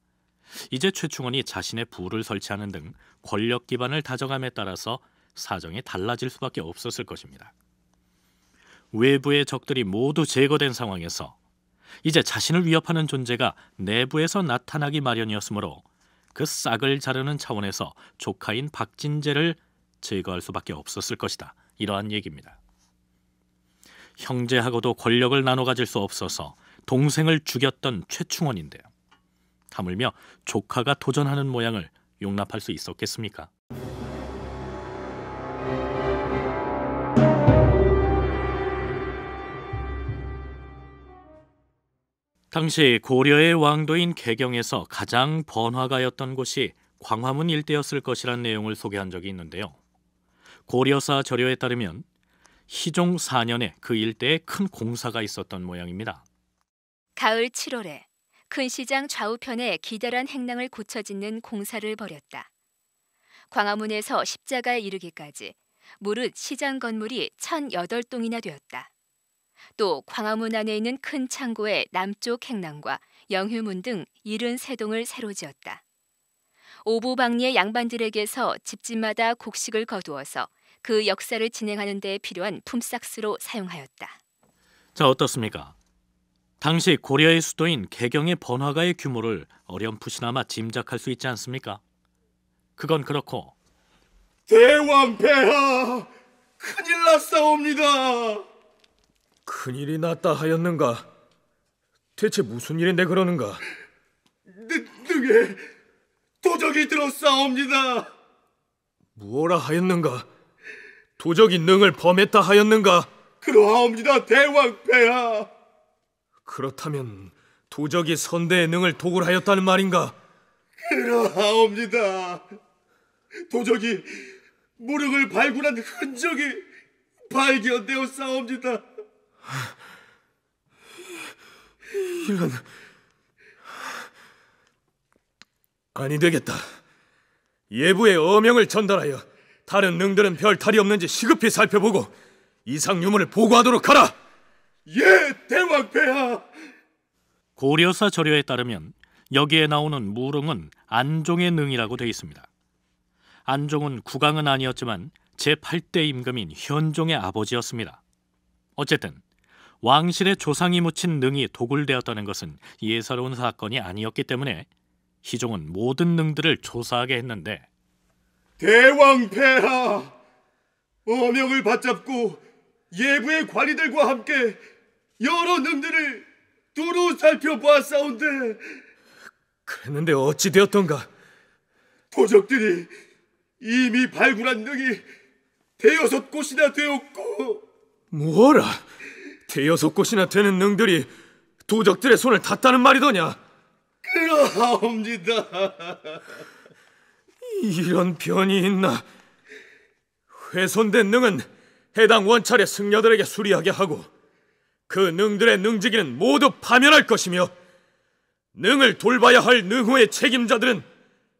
이제 최충원이 자신의 부를 설치하는 등 권력 기반을 다져감에 따라서 사정이 달라질 수밖에 없었을 것입니다. 외부의 적들이 모두 제거된 상황에서 이제 자신을 위협하는 존재가 내부에서 나타나기 마련이었으므로 그 싹을 자르는 차원에서 조카인 박진재를 제거할 수밖에 없었을 것이다. 이러한 얘기입니다. 형제하고도 권력을 나눠 가질 수 없어서 동생을 죽였던 최충원인데요. 하물며 조카가 도전하는 모양을 용납할 수 있었겠습니까? 당시 고려의 왕도인 개경에서 가장 번화가였던 곳이 광화문 일대였을 것이란 내용을 소개한 적이 있는데요. 고려사 저료에 따르면 희종 4년에 그 일대에 큰 공사가 있었던 모양입니다. 가을 7월에 큰 시장 좌우편에 기다란 행랑을 고쳐 짓는 공사를 벌였다. 광화문에서 십자가에 이르기까지 무릇 시장 건물이 1,008동이나 되었다. 또 광화문 안에 있는 큰 창고의 남쪽 행랑과 영휴문 등 73동을 새로 지었다. 오부박리의 양반들에게서 집집마다 곡식을 거두어서 그 역사를 진행하는 데 필요한 품삯으로 사용하였다. 자, 어떻습니까? 당시 고려의 수도인 개경의 번화가의 규모를 어렴풋이나마 짐작할 수 있지 않습니까? 그건 그렇고 대왕 폐하 큰일 났사옵니다. 큰일이 났다 하였는가? 대체 무슨 일인데 그러는가? 능에 도적이 들어싸옵니다 무엇라 하였는가? 도적이 능을 범했다 하였는가? 그러하옵니다, 대왕패야. 그렇다면 도적이 선대의 능을 도굴하였다는 말인가? 그러하옵니다. 도적이 무릉을 발굴한 흔적이 발견되었사옵니다. 이건 아니 되겠다. 예부의 어명을 전달하여 다른 능들은 별 탈이 없는지 시급히 살펴보고 이상 유물을 보고하도록 하라. 예, 대왕 폐하. 고려사 저료에 따르면 여기에 나오는 무릉은 안종의 능이라고 되어 있습니다. 안종은 국왕은 아니었지만 제8대 임금인 현종의 아버지였습니다. 어쨌든 왕실의 조상이 묻힌 능이 도굴되었다는 것은 예사로운 사건이 아니었기 때문에 희종은 모든 능들을 조사하게 했는데 대왕 폐하 어명을 받잡고 예부의 관리들과 함께 여러 능들을 두루 살펴보았사운데 그랬는데 어찌 되었던가 도적들이 이미 발굴한 능이 대여섯 곳이나 되었고 뭐라 대여섯 곳이나 되는 능들이 도적들의 손을 탔다는 말이더냐? 그러옵니다. 이런 변이 있나? 훼손된 능은 해당 원찰의 승려들에게 수리하게 하고 그 능들의 능직인은 모두 파멸할 것이며 능을 돌봐야 할 능호의 책임자들은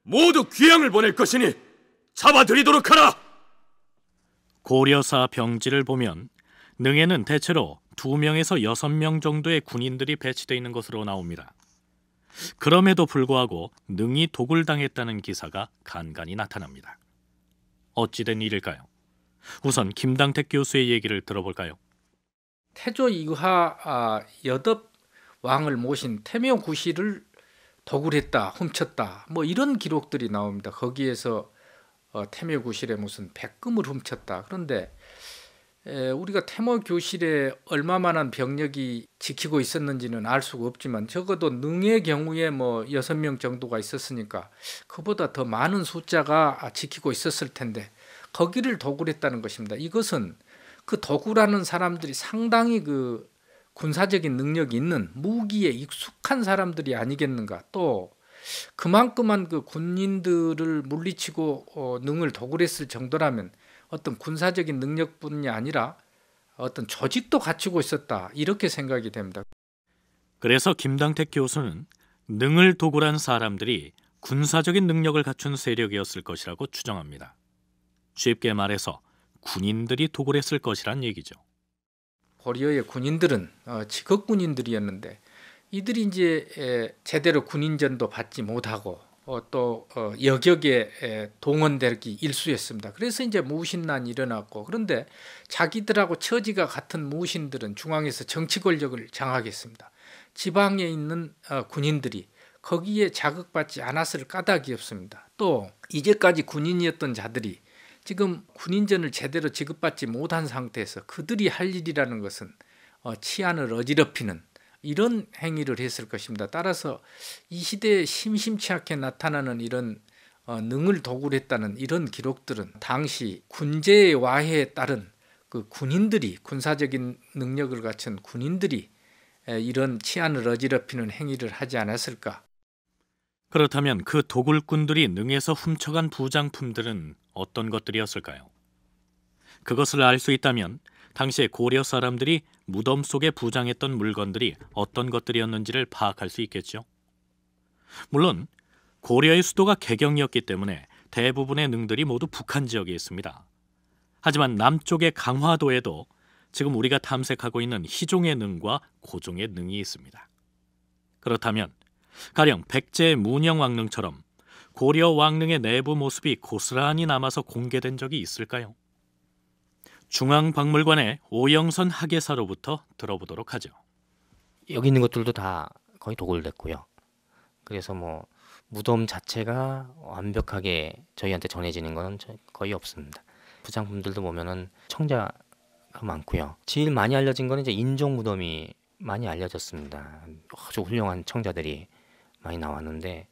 모두 귀향을 보낼 것이니 잡아들이도록 하라. 고려사 병지를 보면 능에는 대체로 2명에서 6명 정도의 군인들이 배치되어 있는 것으로 나옵니다. 그럼에도 불구하고 능이 도굴당했다는 기사가 간간히 나타납니다. 어찌된 일일까요? 우선 김당택 교수의 얘기를 들어볼까요? 태조 이하 아, 여덟 왕을 모신 태묘 구시를 도굴했다, 훔쳤다, 뭐 이런 기록들이 나옵니다. 거기에서 어, 태묘 구실에 무슨 백금을 훔쳤다. 그런데 우리가 테모 교실에 얼마만한 병력이 지키고 있었는지는 알 수가 없지만 적어도 능의 경우에 뭐 여섯 명 정도가 있었으니까 그보다 더 많은 숫자가 지키고 있었을 텐데 거기를 도굴했다는 것입니다. 이것은 그 도굴하는 사람들이 상당히 그 군사적인 능력이 있는 무기에 익숙한 사람들이 아니겠는가 또 그만큼한 그 군인들을 물리치고 어, 능을 도굴했을 정도라면 어떤 군사적인 능력뿐이 아니라 어떤 조직도 갖추고 있었다 이렇게 생각이 됩니다. 그래서 김당택 교수는 능을 도굴한 사람들이 군사적인 능력을 갖춘 세력이었을 것이라고 추정합니다. 쉽게 말해서 군인들이 도굴했을 것이란 얘기죠. 고려의 군인들은 어, 직업 군인들이었는데 이들이 이제 제대로 군인전도 받지 못하고 어, 또 어, 여격에 동원되기 일쑤였습니다. 그래서 이제 무신난 일어났고 그런데 자기들하고 처지가 같은 무신들은 중앙에서 정치 권력을 장악했습니다. 지방에 있는 어, 군인들이 거기에 자극받지 않았을 까닭이 없습니다. 또 이제까지 군인이었던 자들이 지금 군인전을 제대로 지급받지 못한 상태에서 그들이 할 일이라는 것은 치안을 어지럽히는 이런 행위를 했을 것입니다. 따라서 이 시대에 심심치 않게 나타나는 이런 어, 능을 도굴했다는 이런 기록들은 당시 군제의 와해에 따른 그 군인들이 군사적인 능력을 갖춘 군인들이 에, 이런 치안을 어지럽히는 행위를 하지 않았을까? 그렇다면 그 도굴꾼들이 능에서 훔쳐간 부장품들은 어떤 것들이었을까요? 그것을 알 수 있다면 당시에 고려 사람들이 무덤 속에 부장했던 물건들이 어떤 것들이었는지를 파악할 수 있겠죠. 물론 고려의 수도가 개경이었기 때문에 대부분의 능들이 모두 북한 지역에 있습니다. 하지만 남쪽의 강화도에도 지금 우리가 탐색하고 있는 희종의 능과 고종의 능이 있습니다. 그렇다면 가령 백제 문영 왕릉처럼 고려 왕릉의 내부 모습이 고스란히 남아서 공개된 적이 있을까요? 중앙박물관의 오영선 학예사로부터 들어보도록 하죠. 여기 있는 것들도 다 거의 도굴됐고요. 그래서 뭐 무덤 자체가 완벽하게 저희한테 전해지는 건 거의 없습니다. 부장품들도 보면은 청자가 많고요. 제일 많이 알려진 거 이제 인종 무덤이 많이 알려졌습니다. 아주 훌륭한 청자들이 많이 나왔는데,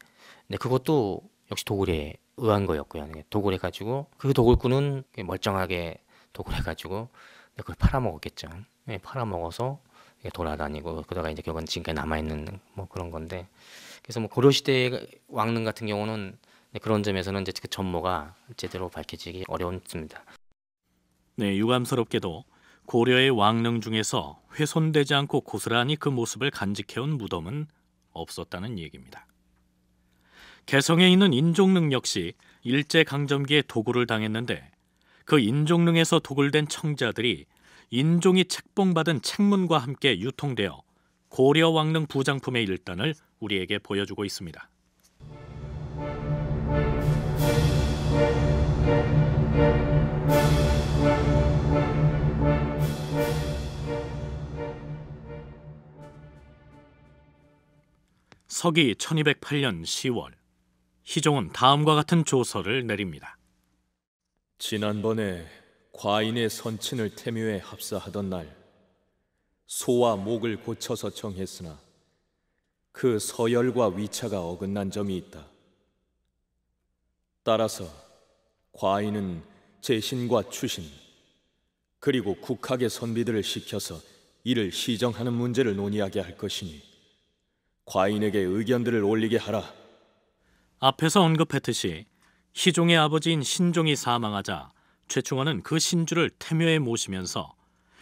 근데 그것도 역시 도굴에 의한 거였고요. 도굴해 가지고 그 도굴꾼은 멀쩡하게 독을 해가지고 그걸 팔아먹었겠죠. 예, 팔아먹어서 돌아다니고 그러다가 이제 결국은 지금까지 남아있는 뭐 그런 건데 그래서 뭐 고려시대 왕릉 같은 경우는 그런 점에서는 이제 그 전모가 제대로 밝혀지기 어려웠습니다. 네, 유감스럽게도 고려의 왕릉 중에서 훼손되지 않고 고스란히 그 모습을 간직해온 무덤은 없었다는 얘기입니다. 개성에 있는 인종릉 역시 일제 강점기에 도굴을 당했는데 그 인종릉에서 도굴된 청자들이 인종이 책봉받은 책문과 함께 유통되어 고려 왕릉 부장품의 일단을 우리에게 보여주고 있습니다. 서기 1208년 10월, 희종은 다음과 같은 조서를 내립니다. 지난번에 과인의 선친을 태묘에 합사하던 날 소와 목을 고쳐서 정했으나 그 서열과 위차가 어긋난 점이 있다. 따라서 과인은 재신과 추신 그리고 국학의 선비들을 시켜서 이를 시정하는 문제를 논의하게 할 것이니 과인에게 의견들을 올리게 하라. 앞에서 언급했듯이 희종의 아버지인 신종이 사망하자 최충원은 그 신주를 태묘에 모시면서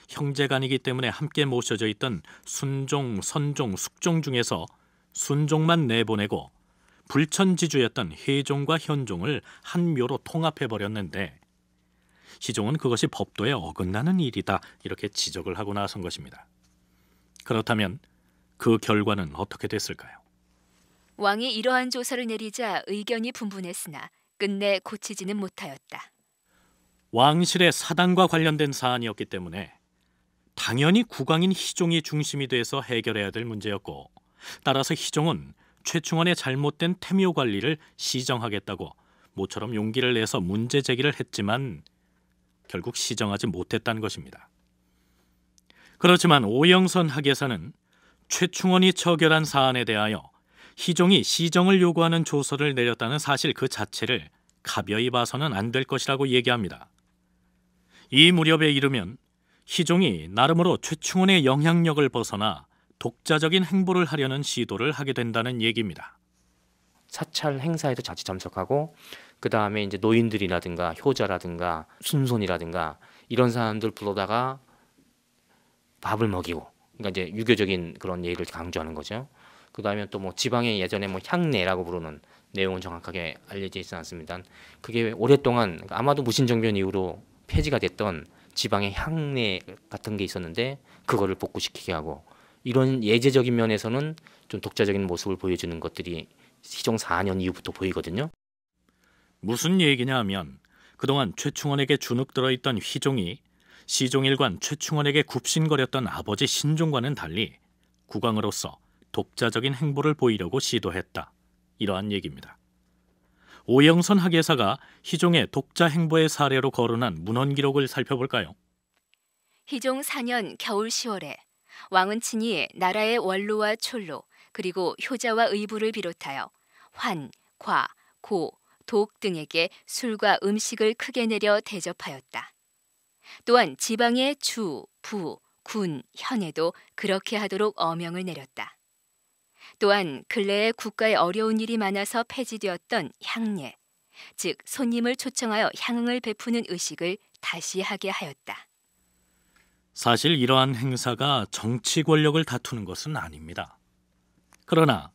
형제간이기 때문에 함께 모셔져 있던 순종, 선종, 숙종 중에서 순종만 내보내고 불천지주였던 혜종과 현종을 한 묘로 통합해 버렸는데 희종은 그것이 법도에 어긋나는 일이다 이렇게 지적을 하고 나선 것입니다. 그렇다면 그 결과는 어떻게 됐을까요? 왕이 이러한 조사를 내리자 의견이 분분했으나 끝내 고치지는 못하였다. 왕실의 사당과 관련된 사안이었기 때문에 당연히 국왕인 희종이 중심이 돼서 해결해야 될 문제였고 따라서 희종은 최충원의 잘못된 태묘 관리를 시정하겠다고 모처럼 용기를 내서 문제 제기를 했지만 결국 시정하지 못했다는 것입니다. 그렇지만 오영선 학예사는 최충원이 처결한 사안에 대하여 희종이 시정을 요구하는 조서를 내렸다는 사실 그 자체를 가벼이 봐서는 안 될 것이라고 얘기합니다. 이 무렵에 이르면 희종이 나름으로 최충원의 영향력을 벗어나 독자적인 행보를 하려는 시도를 하게 된다는 얘기입니다. 사찰 행사에도 자주 참석하고 그 다음에 이제 노인들이라든가 효자라든가 순손이라든가 이런 사람들 불러다가 밥을 먹이고 그러니까 이제 유교적인 그런 예의를 강조하는 거죠. 그 다음에 또 뭐 지방의 예전에 뭐 향내라고 부르는 내용은 정확하게 알려져 있지 않습니다. 그게 오랫동안 아마도 무신정변 이후로 폐지가 됐던 지방의 향내 같은 게 있었는데 그거를 복구시키게 하고 이런 예제적인 면에서는 좀 독자적인 모습을 보여주는 것들이 시종 4년 이후부터 보이거든요. 무슨 얘기냐 하면 그동안 최충원에게 주눅 들어 있던 희종이 시종일관 최충원에게 굽신거렸던 아버지 신종과는 달리 국왕으로서 독자적인 행보를 보이려고 시도했다. 이러한 얘기입니다. 오영선 학예사가 희종의 독자 행보의 사례로 거론한 문헌 기록을 살펴볼까요? 희종 4년 겨울 10월에 왕은친히 나라의 원로와 촐로 그리고 효자와 의부를 비롯하여 환, 과, 고, 독 등에게 술과 음식을 크게 내려 대접하였다. 또한 지방의 주, 부, 군, 현에도 그렇게 하도록 어명을 내렸다. 또한 근래에 국가에 어려운 일이 많아서 폐지되었던 향례, 즉 손님을 초청하여 향응을 베푸는 의식을 다시 하게 하였다. 사실 이러한 행사가 정치 권력을 다투는 것은 아닙니다. 그러나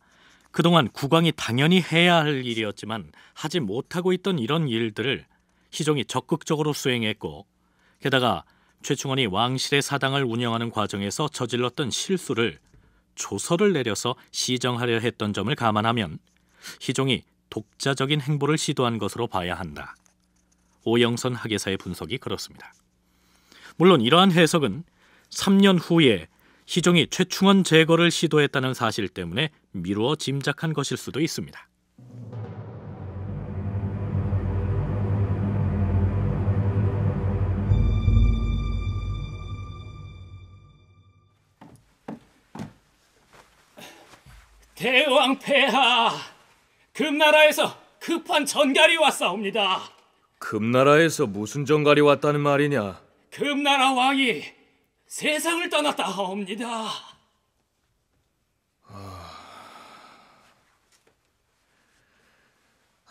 그동안 국왕이 당연히 해야 할 일이었지만 하지 못하고 있던 이런 일들을 희종이 적극적으로 수행했고 게다가 최충원이 왕실의 사당을 운영하는 과정에서 저질렀던 실수를 조서를 내려서 시정하려 했던 점을 감안하면 희종이 독자적인 행보를 시도한 것으로 봐야 한다. 오영선 학예사의 분석이 그렇습니다. 물론 이러한 해석은 3년 후에 희종이 최충원 제거를 시도했다는 사실 때문에 미루어 짐작한 것일 수도 있습니다. 대왕 폐하 금나라에서 그 급한 전갈이 왔사옵니다. 금나라에서 무슨 전갈이 왔다는 말이냐? 금나라 왕이 세상을 떠났다 하옵니다.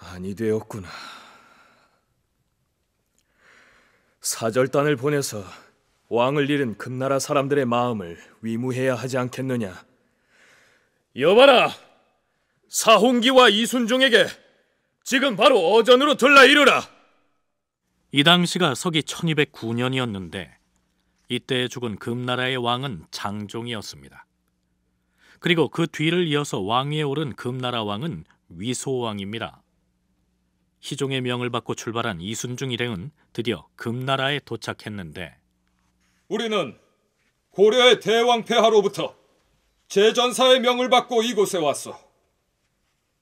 아... 니 되었구나. 사절단을 보내서 왕을 잃은 금나라 사람들의 마음을 위무해야 하지 않겠느냐? 여봐라, 사홍기와 이순종에게 지금 바로 어전으로 들라 이르라. 이 당시가 서기 1209년이었는데 이때 죽은 금나라의 왕은 장종이었습니다. 그리고 그 뒤를 이어서 왕위에 오른 금나라 왕은 위소왕입니다. 희종의 명을 받고 출발한 이순중 일행은 드디어 금나라에 도착했는데 우리는 고려의 대왕 폐하로부터 제전사의 명을 받고 이곳에 왔소.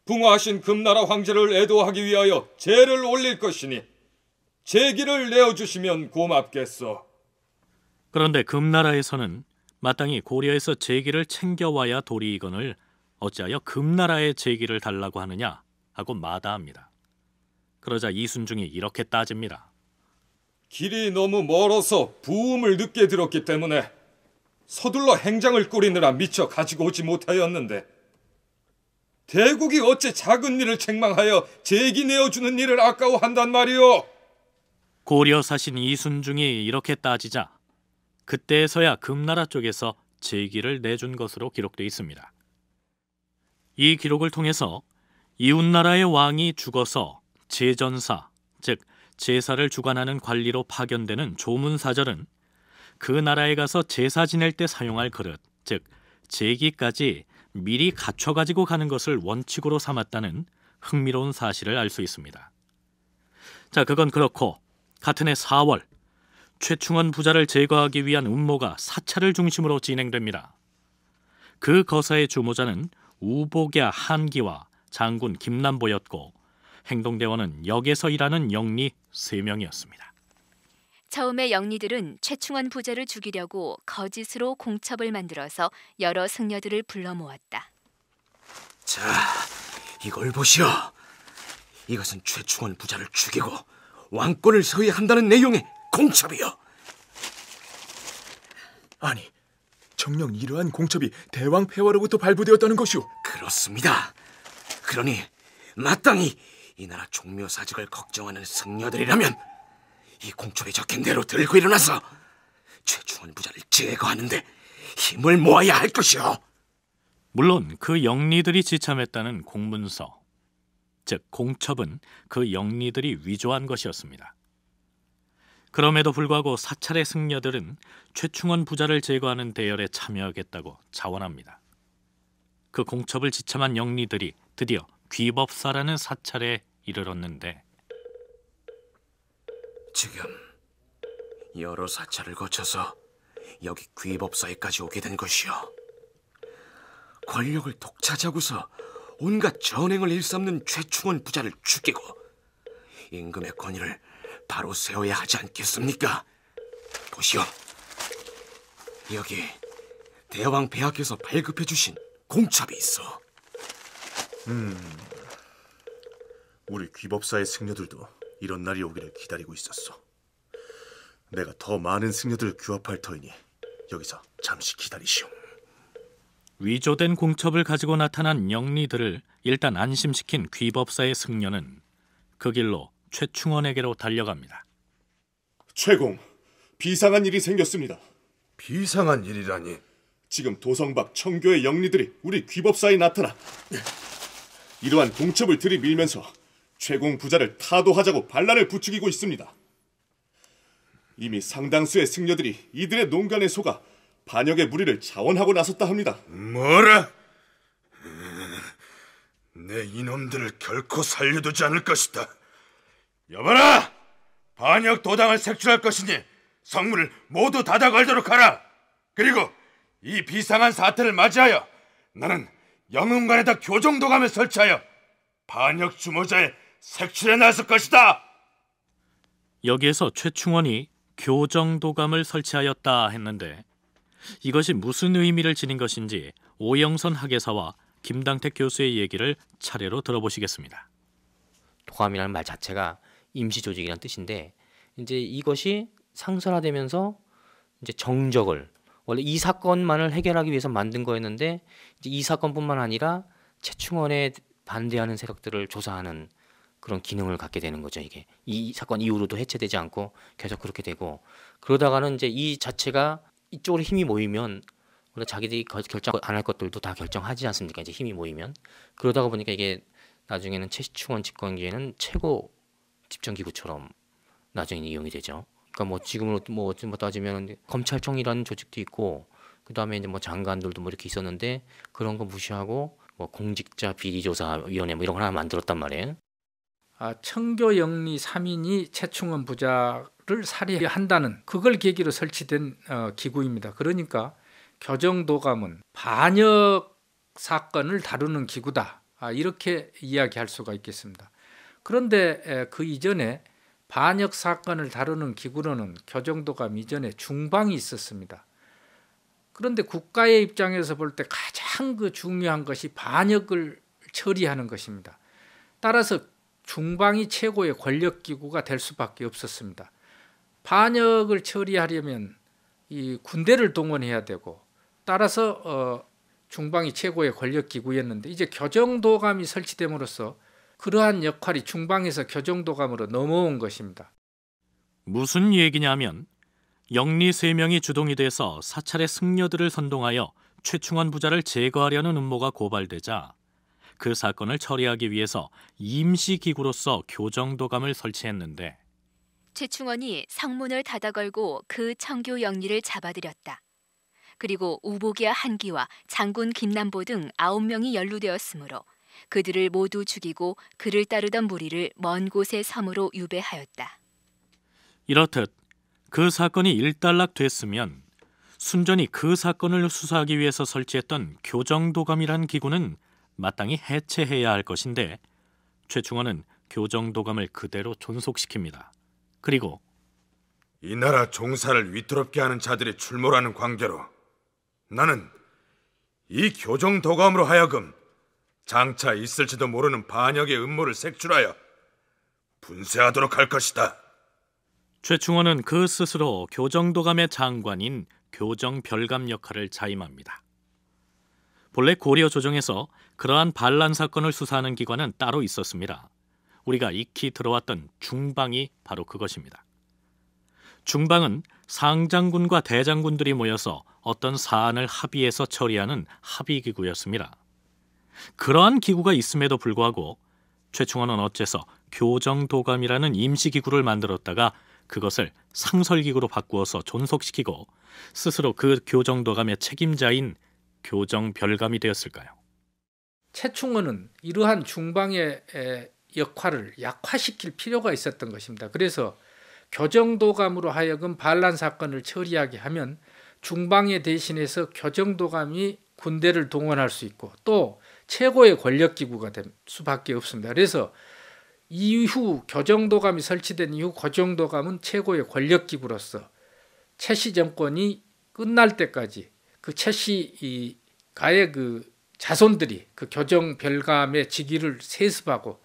붕화하신 금나라 황제를 애도하기 위하여 제를 올릴 것이니 제기를 내어주시면 고맙겠소. 그런데 금나라에서는 마땅히 고려에서 제기를 챙겨와야 도리이건을 어찌하여 금나라의 제기를 달라고 하느냐 하고 마다합니다. 그러자 이순중이 이렇게 따집니다. 길이 너무 멀어서 부음을 늦게 들었기 때문에 서둘러 행장을 꾸리느라 미처 가지고 오지 못하였는데 대국이 어째 작은 일을 책망하여 제기 내어주는 일을 아까워한단 말이오. 고려 사신 이순중이 이렇게 따지자 그때에서야 금나라 쪽에서 제기를 내준 것으로 기록돼 있습니다. 이 기록을 통해서 이웃나라의 왕이 죽어서 제전사, 즉 제사를 주관하는 관리로 파견되는 조문사절은 그 나라에 가서 제사 지낼 때 사용할 그릇, 즉 제기까지 미리 갖춰 가지고 가는 것을 원칙으로 삼았다는 흥미로운 사실을 알 수 있습니다. 자, 그건 그렇고 같은 해 4월 최충원 부자를 제거하기 위한 음모가 사찰을 중심으로 진행됩니다. 그 거사의 주모자는 우복야 한기와 장군 김남보였고 행동대원은 역에서 일하는 영리 3명이었습니다. 처음에 영리들은 최충원 부자를 죽이려고 거짓으로 공첩을 만들어서 여러 승려들을 불러 모았다. 자, 이걸 보시오. 이것은 최충원 부자를 죽이고 왕권을 서위한다는 내용의 공첩이요. 아니, 정녕 이러한 공첩이 대왕 폐하로부터 발부되었다는 것이오. 그렇습니다. 그러니 마땅히 이 나라 종묘사직을 걱정하는 승려들이라면 이 공초에 적힌 대로 들고 일어나서 최충원 부자를 제거하는데 힘을 모아야 할 것이오. 물론 그 영리들이 지참했다는 공문서, 즉 공첩은 그 영리들이 위조한 것이었습니다. 그럼에도 불구하고 사찰의 승려들은 최충원 부자를 제거하는 대열에 참여하겠다고 자원합니다. 그 공첩을 지참한 영리들이 드디어 귀법사라는 사찰에 이르렀는데 지금 여러 사찰을 거쳐서 여기 귀법사에까지 오게 된 것이요. 권력을 독차지하고서 온갖 전횡을 일삼는 최충원 부자를 죽이고 임금의 권위를 바로 세워야 하지 않겠습니까? 보시오. 여기 대왕 배하께서 발급해 주신 공첩이 있어. 음. 우리 귀법사의 승려들도 이런 날이 오기를 기다리고 있었어. 내가 더 많은 승려들을 규합할 터이니 여기서 잠시 기다리시오. 위조된 공첩을 가지고 나타난 영리들을 일단 안심시킨 귀법사의 승려는 그 길로 최충원에게로 달려갑니다. 최공, 비상한 일이 생겼습니다. 비상한 일이라니. 지금 도성박 청교의 영리들이 우리 귀법사에 나타나 이러한 공첩을 들이밀면서 최공 부자를 타도하자고 반란을 부추기고 있습니다. 이미 상당수의 승려들이 이들의 농간에 속아 반역의 무리를 자원하고 나섰다 합니다. 뭐라? 음, 내 이놈들을 결코 살려두지 않을 것이다. 여봐라! 반역 도당을 색출할 것이니 성문을 모두 닫아 걸도록 하라. 그리고 이 비상한 사태를 맞이하여 나는 영흥관에다 교정도감을 설치하여 반역 주모자의 색출해 나설 것이다. 여기에서 최충원이 교정도감을 설치하였다 했는데 이것이 무슨 의미를 지닌 것인지 오영선 학예사와 김당택 교수의 얘기를 차례로 들어보시겠습니다. 도감이라는 말 자체가 임시 조직이란 뜻인데 이제 이것이 상설화되면서 이제 정적을 원래 이 사건만을 해결하기 위해서 만든 거였는데 이 사건뿐만 아니라 최충원에 반대하는 세력들을 조사하는 그런 기능을 갖게 되는 거죠 이게 이 사건 이후로도 해체되지 않고 계속 그렇게 되고 그러다가는 이제 이 자체가 이쪽으로 힘이 모이면 원래 자기들이 결정 안 할 것들도 다 결정하지 않습니까 이제 힘이 모이면 그러다가 보니까 이게 나중에는 최시충원 집권기에는 최고 집정기구처럼 나중에 이용이 되죠 그러니까 뭐 지금으로 뭐 어찌 뭐 따지면 검찰청이라는 조직도 있고 그 다음에 이제 뭐 장관들도 뭐 이렇게 있었는데 그런 거 무시하고 뭐 공직자 비리조사위원회 뭐 이런 거 하나 만들었단 말이에요. 아, 청교 영리 3인이 최충원 부자를 살해한다는 그걸 계기로 설치된 어, 기구입니다. 그러니까 교정도감은 반역 사건을 다루는 기구다. 아, 이렇게 이야기할 수가 있겠습니다. 그런데 그 이전에 반역 사건을 다루는 기구로는 교정도감 이전에 중방이 있었습니다. 그런데 국가의 입장에서 볼 때 가장 그 중요한 것이 반역을 처리하는 것입니다. 따라서 중방이 최고의 권력기구가 될 수밖에 없었습니다. 반역을 처리하려면 이 군대를 동원해야 되고 따라서 어 중방이 최고의 권력기구였는데 이제 교정도감이 설치됨으로써 그러한 역할이 중방에서 교정도감으로 넘어온 것입니다. 무슨 얘기냐면 영리 세명이 주동이 돼서 사찰의 승려들을 선동하여 최충원 부자를 제거하려는 음모가 고발되자 그 사건을 처리하기 위해서 임시 기구로서 교정도감을 설치했는데 최충원이 성문을 닫아 걸고 그 청교 영리를 잡아들였다. 그리고 우복이와 한기와 장군 김남보 등 아홉 명이 연루되었으므로 그들을 모두 죽이고 그를 따르던 무리를 먼 곳의 섬으로 유배하였다. 이렇듯 그 사건이 일단락됐으면 순전히 그 사건을 수사하기 위해서 설치했던 교정도감이란 기구는 마땅히 해체해야 할 것인데 최충원은 교정도감을 그대로 존속시킵니다. 그리고 이 나라 종사를 위태롭게 하는 자들이 출몰하는 관계로 나는 이 교정도감으로 하여금 장차 있을지도 모르는 반역의 음모를 색출하여 분쇄하도록 할 것이다. 최충원은 그 스스로 교정도감의 장관인 교정별감 역할을 자임합니다. 본래 고려 조정에서 그러한 반란 사건을 수사하는 기관은 따로 있었습니다. 우리가 익히 들어왔던 중방이 바로 그것입니다. 중방은 상장군과 대장군들이 모여서 어떤 사안을 합의해서 처리하는 합의기구였습니다. 그러한 기구가 있음에도 불구하고 최충원은 어째서 교정도감이라는 임시기구를 만들었다가 그것을 상설기구로 바꾸어서 존속시키고 스스로 그 교정도감의 책임자인 교정 별감이 되었을까요? 최충원은 이러한 중방의 역할을 약화시킬 필요가 있었던 것입니다. 그래서 교정도감으로 하여금 반란 사건을 처리하게 하면 중방에 대신해서 교정도감이 군대를 동원할 수 있고 또 최고의 권력기구가 될 수밖에 없습니다. 그래서 이후 교정도감이 설치된 이후 교정도감은 최고의 권력기구로서 최씨 정권이 끝날 때까지 그 채시 가의 그 자손들이 그 교정 별감의 직위를 세습하고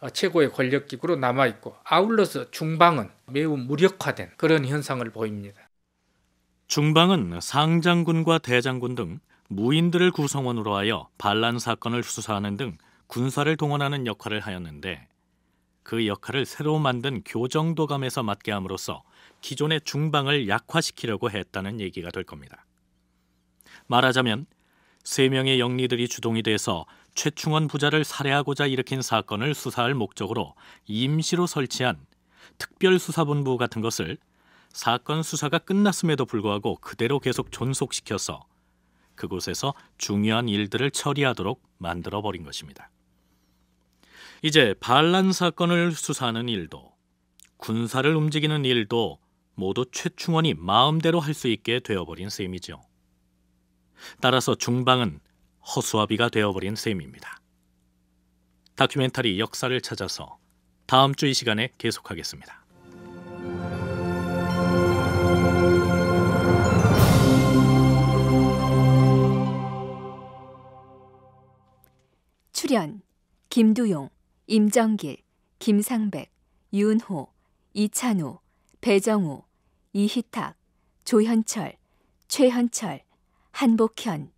어, 최고의 권력기구로 남아있고 아울러서 중방은 매우 무력화된 그런 현상을 보입니다. 중방은 상장군과 대장군 등 무인들을 구성원으로 하여 반란 사건을 수사하는 등 군사를 동원하는 역할을 하였는데 그 역할을 새로 만든 교정도감에서 맡게 함으로써 기존의 중방을 약화시키려고 했다는 얘기가 될 겁니다. 말하자면 세 명의 영리들이 주동이 돼서 최충원 부자를 살해하고자 일으킨 사건을 수사할 목적으로 임시로 설치한 특별수사본부 같은 것을 사건 수사가 끝났음에도 불구하고 그대로 계속 존속시켜서 그곳에서 중요한 일들을 처리하도록 만들어 버린 것입니다. 이제 반란 사건을 수사하는 일도 군사를 움직이는 일도 모두 최충원이 마음대로 할 수 있게 되어버린 셈이죠. 따라서 중방은 허수아비가 되어버린 셈입니다. 다큐멘터리 역사를 찾아서 다음 주 이 시간에 계속하겠습니다. 출연 김두용, 임정길, 김상백, 윤호, 이찬우, 배정우, 이희탁, 조현철, 최현철, 한복현,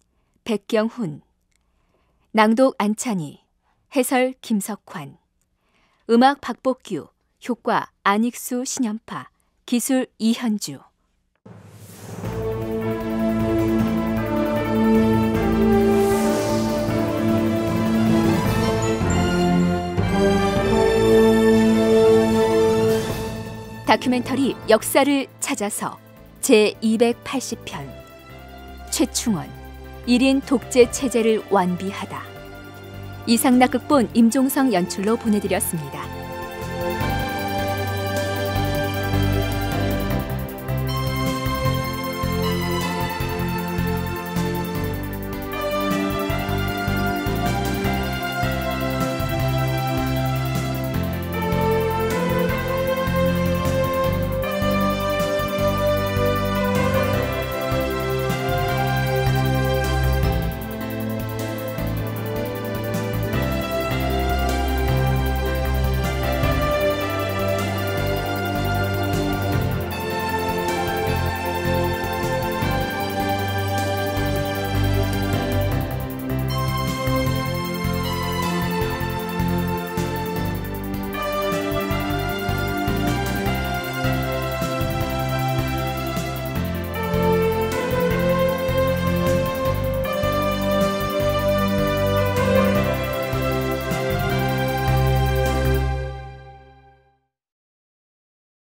백경훈, 낭독 안찬이 해설 김석환, 음악 박복규, 효과 안익수 신연파, 기술 이현주. 다큐멘터리 역사를 찾아서 제280편 최충원 1인 독재 체제를 완비하다. 이상락 극본 임종성 연출로 보내드렸습니다.